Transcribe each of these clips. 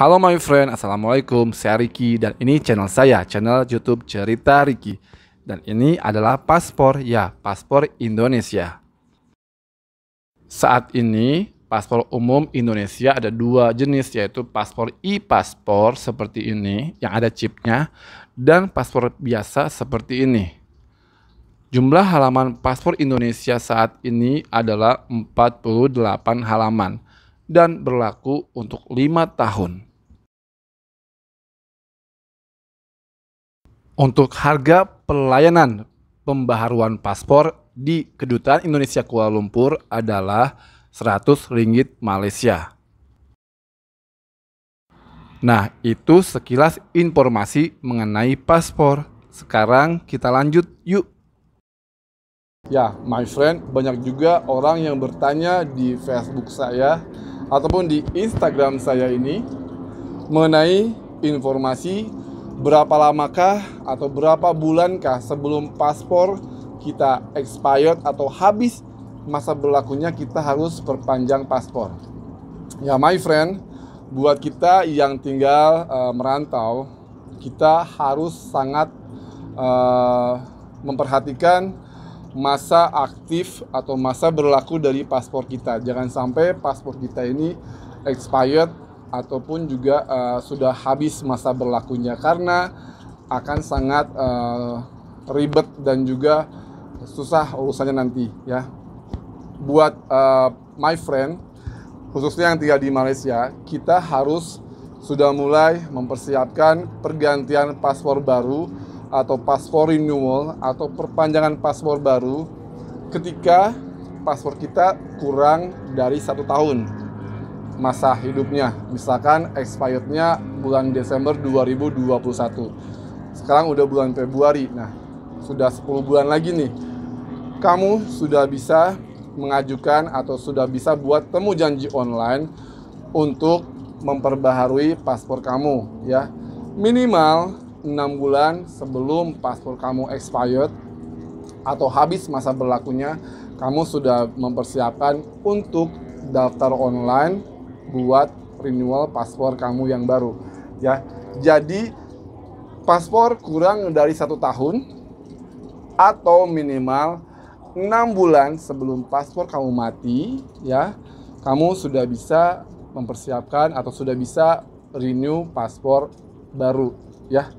Halo my friend, Assalamualaikum, saya Riki dan ini channel saya, channel Youtube Cerita Riki Dan ini adalah paspor, ya paspor Indonesia Saat ini paspor umum Indonesia ada dua jenis yaitu paspor e-paspor seperti ini yang ada chipnya Dan paspor biasa seperti ini Jumlah halaman paspor Indonesia saat ini adalah 48 halaman dan berlaku untuk lima tahun. untuk harga pelayanan pembaharuan paspor di Kedutaan Indonesia Kuala Lumpur adalah 100 ringgit Malaysia. Nah, itu sekilas informasi mengenai paspor. Sekarang kita lanjut yuk. Ya, my friend, banyak juga orang yang bertanya di Facebook saya ataupun di Instagram saya ini mengenai informasi berapa lamakah atau berapa bulankah sebelum paspor kita expired atau habis masa berlakunya kita harus perpanjang paspor. Ya my friend, buat kita yang tinggal uh, merantau, kita harus sangat uh, memperhatikan masa aktif atau masa berlaku dari paspor kita. Jangan sampai paspor kita ini expired ataupun juga uh, sudah habis masa berlakunya karena akan sangat uh, ribet dan juga susah urusannya nanti ya. Buat uh, my friend khususnya yang tinggal di Malaysia, kita harus sudah mulai mempersiapkan pergantian paspor baru atau paspor renewal atau perpanjangan paspor baru ketika paspor kita kurang dari satu tahun masa hidupnya. Misalkan expirednya bulan Desember 2021. Sekarang udah bulan Februari. Nah, sudah 10 bulan lagi nih. Kamu sudah bisa mengajukan atau sudah bisa buat temu janji online untuk memperbaharui paspor kamu ya. Minimal 6 bulan sebelum paspor kamu expired atau habis masa berlakunya, kamu sudah mempersiapkan untuk daftar online buat renewal paspor kamu yang baru ya jadi paspor kurang dari satu tahun atau minimal enam bulan sebelum paspor kamu mati ya kamu sudah bisa mempersiapkan atau sudah bisa renew paspor baru ya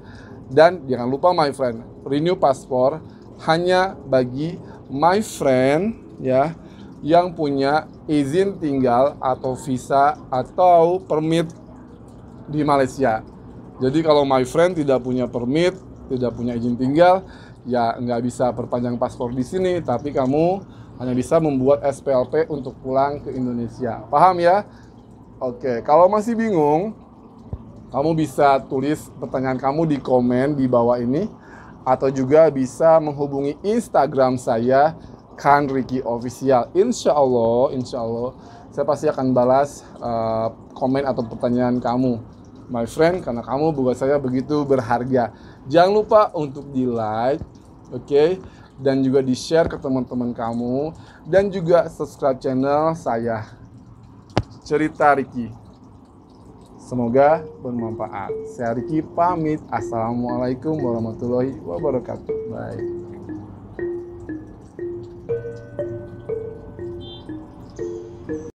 dan jangan lupa my friend renew paspor hanya bagi my friend ya yang punya izin tinggal atau visa atau permit di Malaysia. Jadi kalau my friend tidak punya permit, tidak punya izin tinggal, ya nggak bisa perpanjang paspor di sini, tapi kamu hanya bisa membuat SPLP untuk pulang ke Indonesia. Paham ya? Oke, kalau masih bingung, kamu bisa tulis pertanyaan kamu di komen di bawah ini atau juga bisa menghubungi Instagram saya Kan Ricky Official. Insya Allah, insya Allah, saya pasti akan balas uh, komen atau pertanyaan kamu, my friend, karena kamu buat saya begitu berharga. Jangan lupa untuk di like, oke, okay? dan juga di share ke teman-teman kamu, dan juga subscribe channel saya, Cerita Ricky. Semoga bermanfaat. Saya Riki pamit. Assalamualaikum warahmatullahi wabarakatuh. Bye.